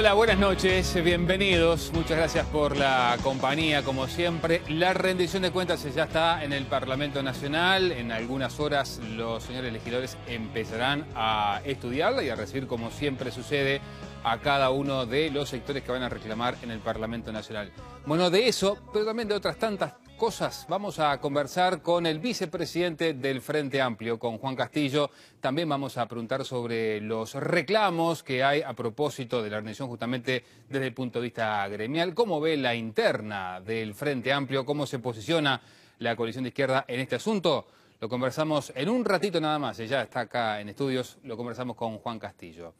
Hola, buenas noches, bienvenidos. Muchas gracias por la compañía, como siempre. La rendición de cuentas ya está en el Parlamento Nacional. En algunas horas los señores legisladores empezarán a estudiarla y a recibir, como siempre sucede, a cada uno de los sectores que van a reclamar en el Parlamento Nacional. Bueno, de eso, pero también de otras tantas cosas. Vamos a conversar con el vicepresidente del Frente Amplio, con Juan Castillo. También vamos a preguntar sobre los reclamos que hay a propósito de la organización justamente desde el punto de vista gremial. ¿Cómo ve la interna del Frente Amplio? ¿Cómo se posiciona la coalición de izquierda en este asunto? Lo conversamos en un ratito nada más. Ella está acá en estudios. Lo conversamos con Juan Castillo.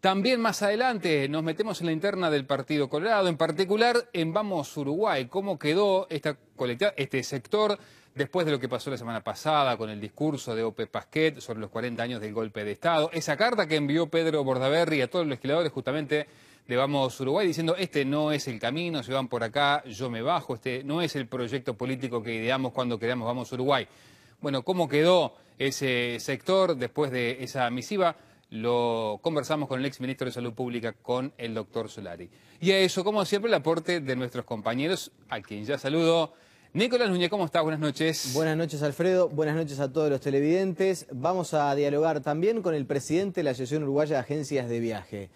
También más adelante nos metemos en la interna del Partido Colorado, en particular en Vamos Uruguay, cómo quedó esta este sector después de lo que pasó la semana pasada con el discurso de Ope Pasquet sobre los 40 años del golpe de Estado. Esa carta que envió Pedro Bordaberry a todos los legisladores justamente de Vamos Uruguay diciendo este no es el camino, si van por acá yo me bajo, este no es el proyecto político que ideamos cuando creamos Vamos Uruguay. Bueno, ¿cómo quedó ese sector después de esa misiva? lo conversamos con el ex ministro de Salud Pública, con el doctor Solari. Y a eso, como siempre, el aporte de nuestros compañeros, a quien ya saludo. Nicolás Núñez, ¿cómo estás? Buenas noches. Buenas noches, Alfredo. Buenas noches a todos los televidentes. Vamos a dialogar también con el presidente de la Asociación Uruguaya de Agencias de Viaje.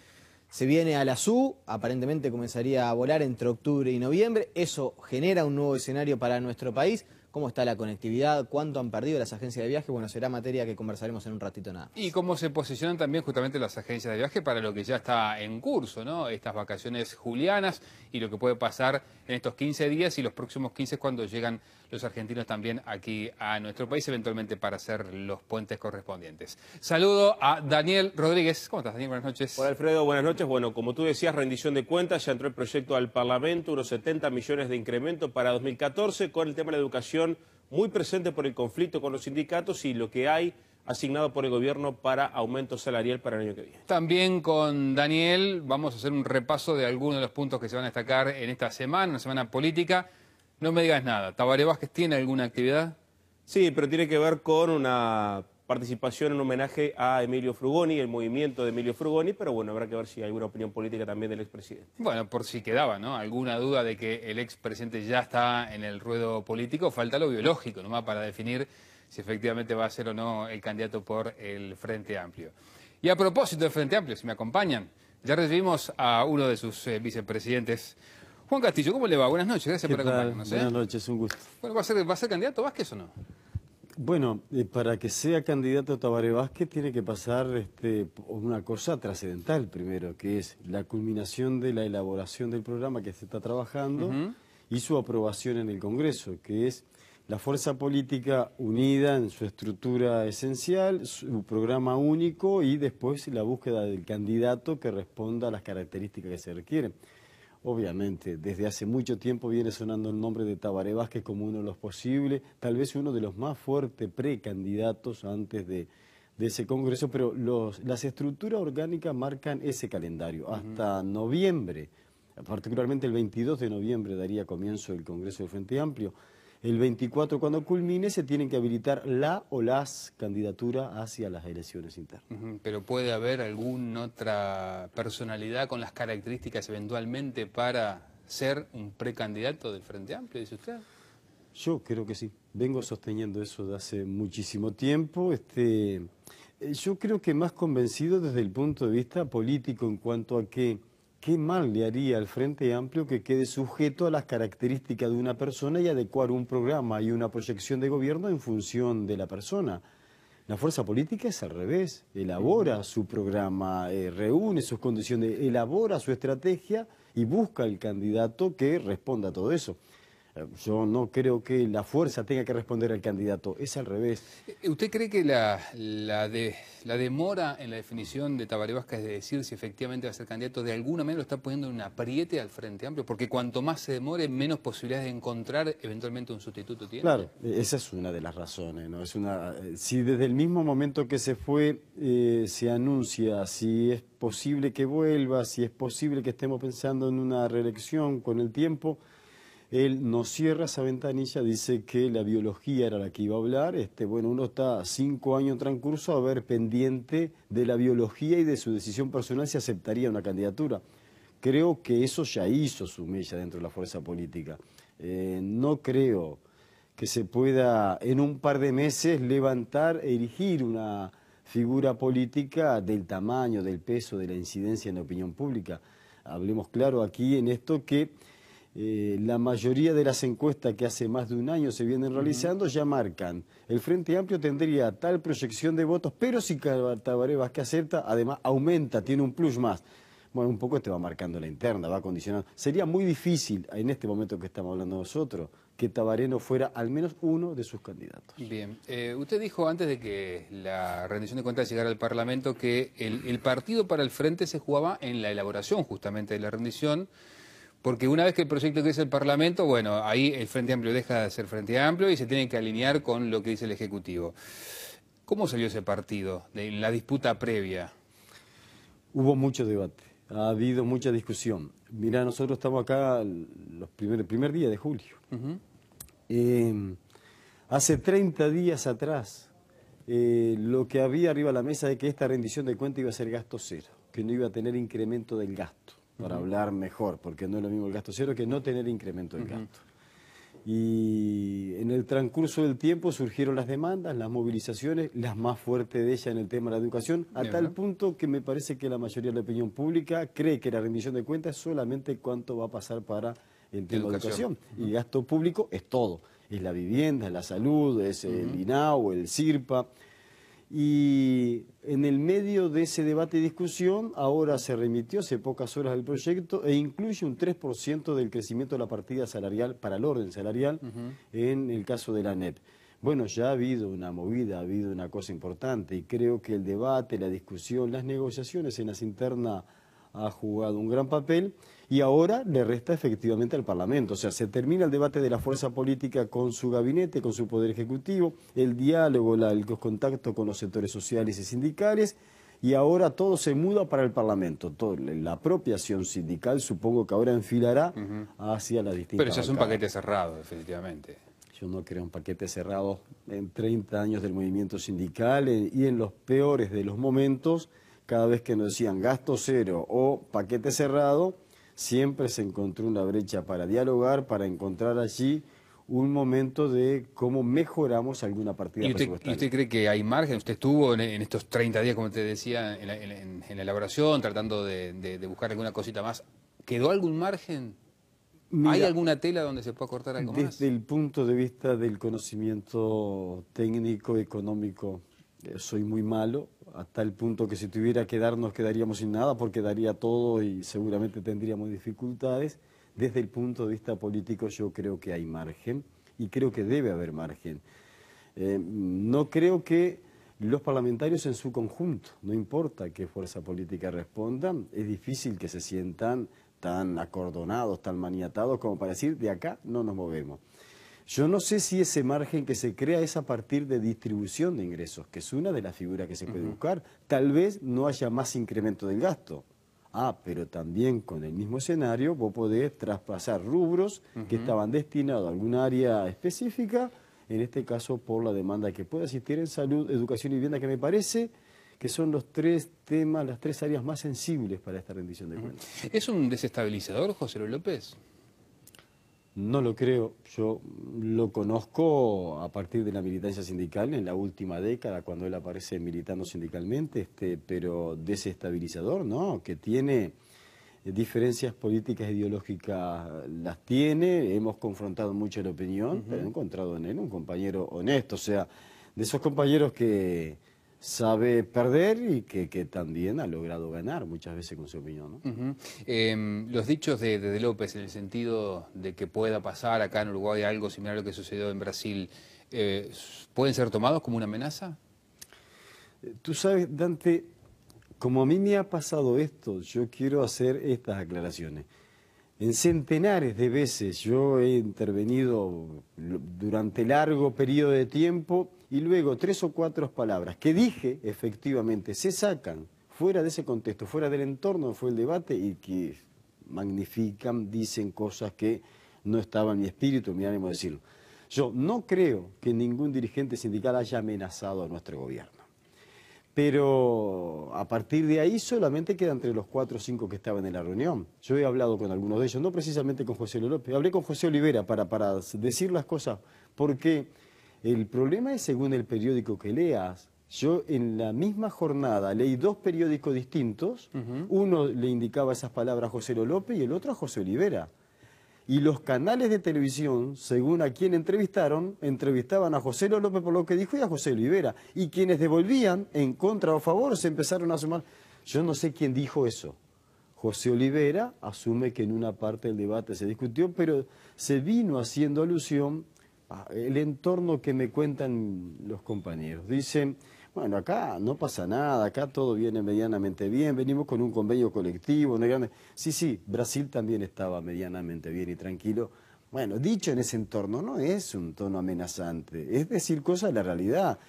Se viene a la SU, aparentemente comenzaría a volar entre octubre y noviembre. Eso genera un nuevo escenario para nuestro país. ¿Cómo está la conectividad? ¿Cuánto han perdido las agencias de viaje? Bueno, será materia que conversaremos en un ratito nada. Y cómo se posicionan también justamente las agencias de viaje para lo que ya está en curso, ¿no? Estas vacaciones julianas y lo que puede pasar en estos 15 días y los próximos 15 cuando llegan los argentinos también aquí a nuestro país, eventualmente para hacer los puentes correspondientes. Saludo a Daniel Rodríguez. ¿Cómo estás, Daniel? Buenas noches. Hola, Alfredo. Buenas noches. Bueno, como tú decías, rendición de cuentas. Ya entró el proyecto al Parlamento, unos 70 millones de incremento para 2014, con el tema de la educación muy presente por el conflicto con los sindicatos y lo que hay asignado por el gobierno para aumento salarial para el año que viene. También con Daniel vamos a hacer un repaso de algunos de los puntos que se van a destacar en esta semana, una semana política. No me digas nada. ¿Tabaré Vázquez tiene alguna actividad? Sí, pero tiene que ver con una participación en homenaje a Emilio Frugoni, el movimiento de Emilio Frugoni, pero bueno, habrá que ver si hay alguna opinión política también del expresidente. Bueno, por si quedaba, ¿no? Alguna duda de que el expresidente ya está en el ruedo político, falta lo biológico, nomás para definir si efectivamente va a ser o no el candidato por el Frente Amplio. Y a propósito del Frente Amplio, si me acompañan, ya recibimos a uno de sus eh, vicepresidentes, Juan Castillo, ¿cómo le va? Buenas noches, gracias por acompañarnos. Buenas ¿eh? noches, un gusto. Bueno, ¿va a ser, candidato Vázquez o no? Bueno, eh, para que sea candidato Tabaré Vázquez tiene que pasar este, una cosa trascendental primero, que es la culminación de la elaboración del programa que se está trabajando y su aprobación en el Congreso, que es la fuerza política unida en su estructura esencial, su programa único y después la búsqueda del candidato que responda a las características que se requieren. Obviamente, desde hace mucho tiempo viene sonando el nombre de Tabaré Vázquez como uno de los posibles, tal vez uno de los más fuertes precandidatos antes de, ese Congreso, pero las estructuras orgánicas marcan ese calendario. Hasta noviembre, particularmente el 22 de noviembre, daría comienzo el Congreso del Frente Amplio. El 24, cuando culmine, se tienen que habilitar la o las candidaturas hacia las elecciones internas. Pero puede haber alguna otra personalidad con las características eventualmente para ser un precandidato del Frente Amplio, dice usted. Yo creo que sí. Vengo sosteniendo eso desde hace muchísimo tiempo. Este, eh, yo creo que más convencido desde el punto de vista político en cuanto a que ¿Qué mal le haría al Frente Amplio que quede sujeto a las características de una persona y adecuar un programa y una proyección de gobierno en función de la persona? La fuerza política es al revés, elabora su programa, eh, reúne sus condiciones, elabora su estrategia y busca el candidato que responda a todo eso. Yo no creo que la fuerza tenga que responder al candidato, es al revés. Eh, ¿Usted cree que la, demora en la definición de Tabaré es de decir si efectivamente va a ser candidato de alguna manera lo está poniendo en un apriete al Frente Amplio? Porque cuanto más se demore, menos posibilidades de encontrar eventualmente un sustituto tiene. Claro, esa es una de las razones. ¿no? Es una, eh, si desde el mismo momento que se fue eh, se anuncia si es posible que vuelva, si es posible que estemos pensando en una reelección con el tiempo él nos cierra esa ventanilla, dice que la biología era la que iba a hablar. Este, bueno, uno está cinco años transcurso a ver pendiente de la biología y de su decisión personal si aceptaría una candidatura. Creo que eso ya hizo su mella dentro de la fuerza política. Eh, no creo que se pueda en un par de meses levantar, e erigir una figura política del tamaño, del peso, de la incidencia en la opinión pública. Hablemos claro aquí en esto que eh, la mayoría de las encuestas que hace más de un año se vienen realizando ya marcan. El Frente Amplio tendría tal proyección de votos, pero si Tabaré que acepta, además aumenta, tiene un plus más. Bueno, un poco este va marcando la interna, va condicionando. Sería muy difícil, en este momento que estamos hablando nosotros, que Tabaré no fuera al menos uno de sus candidatos. Bien, eh, usted dijo antes de que la rendición de cuentas llegara al Parlamento que el partido para el frente se jugaba en la elaboración justamente de la rendición porque una vez que el proyecto que el Parlamento, bueno, ahí el Frente Amplio deja de ser Frente Amplio y se tiene que alinear con lo que dice el Ejecutivo. ¿Cómo salió ese partido en la disputa previa? Hubo mucho debate, ha habido mucha discusión. Mira, nosotros estamos acá los primeros el primer día de julio. Eh, hace 30 días atrás, eh, lo que había arriba de la mesa es que esta rendición de cuentas iba a ser gasto cero, que no iba a tener incremento del gasto para hablar mejor, porque no es lo mismo el gasto cero que no tener incremento de gasto. Y en el transcurso del tiempo surgieron las demandas, las movilizaciones, las más fuertes de ellas en el tema de la educación, a tal punto que me parece que la mayoría de la opinión pública cree que la rendición de cuentas es solamente cuánto va a pasar para el tema educación. de educación. Y gasto público es todo, es la vivienda, es la salud, es el INAO, el CIRPA. Y en el medio de ese debate y discusión, ahora se remitió hace pocas horas el proyecto e incluye un 3% del crecimiento de la partida salarial para el orden salarial en el caso de la NEP. Bueno, ya ha habido una movida, ha habido una cosa importante y creo que el debate, la discusión, las negociaciones en las internas ha jugado un gran papel y ahora le resta efectivamente al Parlamento. O sea, se termina el debate de la fuerza política con su gabinete, con su poder ejecutivo, el diálogo, el contacto con los sectores sociales y sindicales y ahora todo se muda para el Parlamento. Todo, la apropiación sindical supongo que ahora enfilará hacia la distintas... Pero eso es un paquete cerrado, definitivamente. Yo no creo un paquete cerrado en 30 años del movimiento sindical eh, y en los peores de los momentos cada vez que nos decían gasto cero o paquete cerrado, siempre se encontró una brecha para dialogar, para encontrar allí un momento de cómo mejoramos alguna partida ¿Y usted, ¿y usted cree que hay margen? Usted estuvo en, estos 30 días, como te decía, en la, elaboración, tratando de, buscar alguna cosita más. ¿Quedó algún margen? ¿Hay alguna tela donde se pueda cortar algo más? Desde el punto de vista del conocimiento técnico, económico, eh, soy muy malo. Hasta el punto que si tuviera que dar nos quedaríamos sin nada porque daría todo y seguramente tendríamos dificultades. Desde el punto de vista político yo creo que hay margen y creo que debe haber margen. Eh, no creo que los parlamentarios en su conjunto, no importa qué fuerza política respondan, es difícil que se sientan tan acordonados, tan maniatados como para decir de acá no nos movemos. Yo no sé si ese margen que se crea es a partir de distribución de ingresos, que es una de las figuras que se puede buscar. Tal vez no haya más incremento del gasto. Ah, pero también con el mismo escenario vos podés traspasar rubros que estaban destinados a alguna área específica, en este caso por la demanda que puede asistir en salud, educación y vivienda, que me parece que son los tres temas, las tres áreas más sensibles para esta rendición de cuentas. ¿Es un desestabilizador, José Luis López? No lo creo. Yo lo conozco a partir de la militancia sindical en la última década, cuando él aparece militando sindicalmente, este, pero desestabilizador, ¿no? Que tiene diferencias políticas e ideológicas, las tiene. Hemos confrontado mucho la opinión, pero he encontrado en él un compañero honesto, o sea, de esos compañeros que sabe perder y que, también ha logrado ganar muchas veces con su opinión. Em, los dichos de, de, López en el sentido de que pueda pasar acá en Uruguay algo similar a lo que sucedió en Brasil, eh, ¿pueden ser tomados como una amenaza? Eh, tú sabes, Dante, como a mí me ha pasado esto, yo quiero hacer estas aclaraciones. En centenares de veces yo he intervenido durante largo periodo de tiempo y luego tres o cuatro palabras que dije, efectivamente, se sacan fuera de ese contexto, fuera del entorno fue el debate y que magnifican, dicen cosas que no estaban en mi espíritu, mi ánimo decirlo. Yo no creo que ningún dirigente sindical haya amenazado a nuestro gobierno. Pero a partir de ahí solamente queda entre los cuatro o cinco que estaban en la reunión. Yo he hablado con algunos de ellos, no precisamente con José López, hablé con José Olivera para, para decir las cosas, porque el problema es según el periódico que leas. Yo en la misma jornada leí dos periódicos distintos. Uno le indicaba esas palabras a José López y el otro a José Olivera. Y los canales de televisión, según a quien entrevistaron, entrevistaban a José López por lo que dijo y a José Olivera. Y quienes devolvían en contra o favor se empezaron a sumar. Yo no sé quién dijo eso. José Olivera asume que en una parte del debate se discutió, pero se vino haciendo alusión Ah, el entorno que me cuentan los compañeros. Dicen, bueno, acá no pasa nada, acá todo viene medianamente bien, venimos con un convenio colectivo. Sí, sí, Brasil también estaba medianamente bien y tranquilo. Bueno, dicho en ese entorno no es un tono amenazante, es decir cosa de la realidad.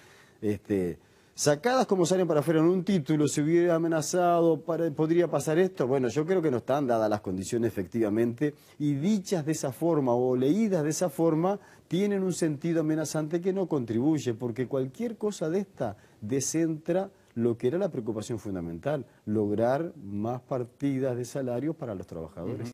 Este, sacadas como salen para afuera en un título, se hubiera amenazado, podría pasar esto. Bueno, yo creo que no están dadas las condiciones efectivamente y dichas de esa forma o leídas de esa forma tienen un sentido amenazante que no contribuye, porque cualquier cosa de esta descentra lo que era la preocupación fundamental, lograr más partidas de salarios para los trabajadores.